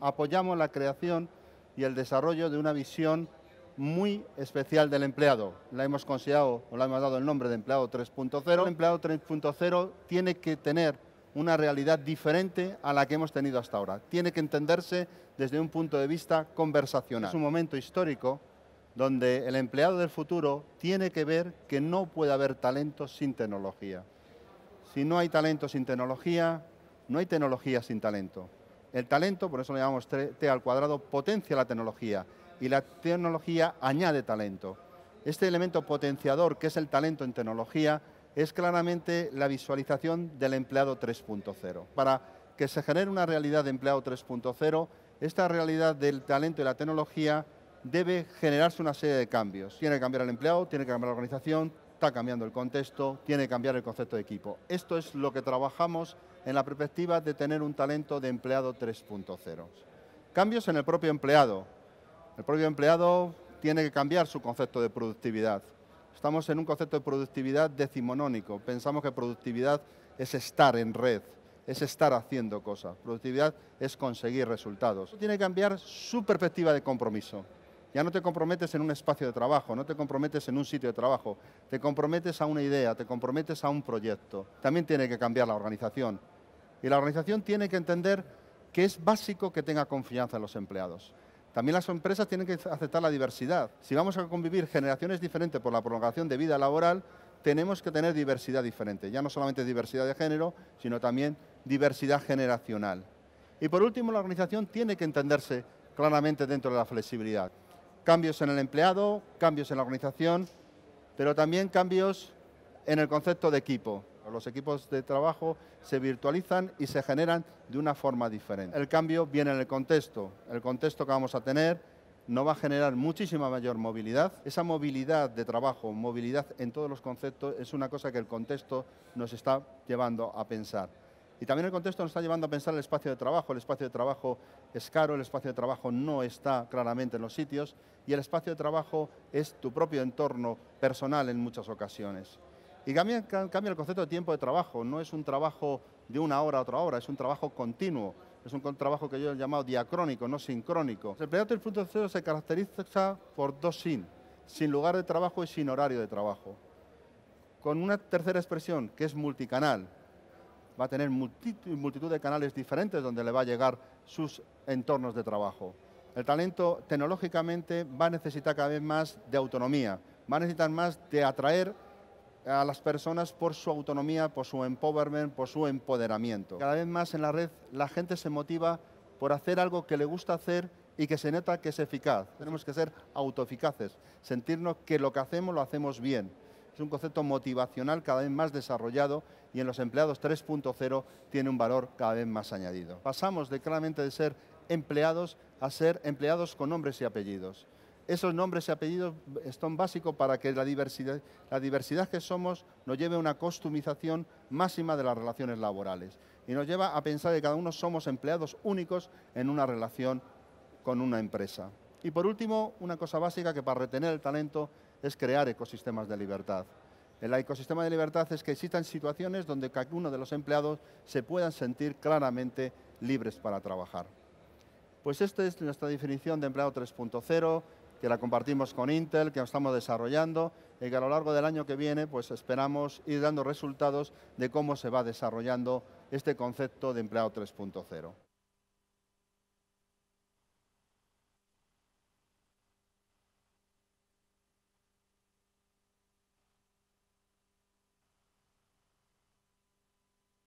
apoyamos la creación y el desarrollo de una visión muy especial del empleado. La hemos considerado, o la hemos dado el nombre de empleado 3.0. El empleado 3.0 tiene que tener una realidad diferente a la que hemos tenido hasta ahora. Tiene que entenderse desde un punto de vista conversacional. Es un momento histórico donde el empleado del futuro tiene que ver que no puede haber talento sin tecnología. Si no hay talento sin tecnología, no hay tecnología sin talento. El talento, por eso lo llamamos T al cuadrado, potencia la tecnología y la tecnología añade talento. Este elemento potenciador, que es el talento en tecnología, es claramente la visualización del empleado 3.0. Para que se genere una realidad de empleado 3.0, esta realidad del talento y la tecnología debe generarse una serie de cambios. Tiene que cambiar el empleado, tiene que cambiar la organización, está cambiando el contexto, tiene que cambiar el concepto de equipo. Esto es lo que trabajamos en la perspectiva de tener un talento de empleado 3.0. Cambios en el propio empleado. El propio empleado tiene que cambiar su concepto de productividad. Estamos en un concepto de productividad decimonónico. Pensamos que productividad es estar en red, es estar haciendo cosas. Productividad es conseguir resultados. Tiene que cambiar su perspectiva de compromiso. Ya no te comprometes en un espacio de trabajo, no te comprometes en un sitio de trabajo, te comprometes a una idea, te comprometes a un proyecto. También tiene que cambiar la organización. Y la organización tiene que entender que es básico que tenga confianza en los empleados. También las empresas tienen que aceptar la diversidad. Si vamos a convivir generaciones diferentes por la prolongación de vida laboral, tenemos que tener diversidad diferente. Ya no solamente diversidad de género, sino también diversidad generacional. Y por último, la organización tiene que entenderse claramente dentro de la flexibilidad. Cambios en el empleado, cambios en la organización, pero también cambios en el concepto de equipo. Los equipos de trabajo se virtualizan y se generan de una forma diferente. El cambio viene en el contexto. El contexto que vamos a tener no va a generar muchísima mayor movilidad. Esa movilidad de trabajo, movilidad en todos los conceptos, es una cosa que el contexto nos está llevando a pensar. Y también el contexto nos está llevando a pensar el espacio de trabajo. El espacio de trabajo es caro, el espacio de trabajo no está claramente en los sitios y el espacio de trabajo es tu propio entorno personal en muchas ocasiones. Y cambia, cambia el concepto de tiempo de trabajo, no es un trabajo de una hora a otra hora, es un trabajo continuo, es un trabajo que yo he llamado diacrónico, no sincrónico. El proyecto del punto cero se caracteriza por dos sin, sin lugar de trabajo y sin horario de trabajo. Con una tercera expresión, que es multicanal, va a tener multitud de canales diferentes donde le va a llegar sus entornos de trabajo. El talento tecnológicamente va a necesitar cada vez más de autonomía, va a necesitar más de atraer a las personas por su autonomía, por su empowerment, por su empoderamiento. Cada vez más en la red la gente se motiva por hacer algo que le gusta hacer y que se nota que es eficaz. Tenemos que ser autoeficaces, sentirnos que lo que hacemos lo hacemos bien. Es un concepto motivacional cada vez más desarrollado y en los empleados 3.0 tiene un valor cada vez más añadido. Pasamos de claramente de ser empleados a ser empleados con nombres y apellidos. Esos nombres y apellidos son básicos para que la diversidad, que somos nos lleve a una costumización máxima de las relaciones laborales y nos lleva a pensar que cada uno somos empleados únicos en una relación con una empresa. Y por último, una cosa básica que para retener el talento es crear ecosistemas de libertad. El ecosistema de libertad es que existan situaciones donde cada uno de los empleados se puedan sentir claramente libres para trabajar. Pues esta es nuestra definición de empleado 3.0, que la compartimos con Intel, que estamos desarrollando y que a lo largo del año que viene pues esperamos ir dando resultados de cómo se va desarrollando este concepto de empleado 3.0.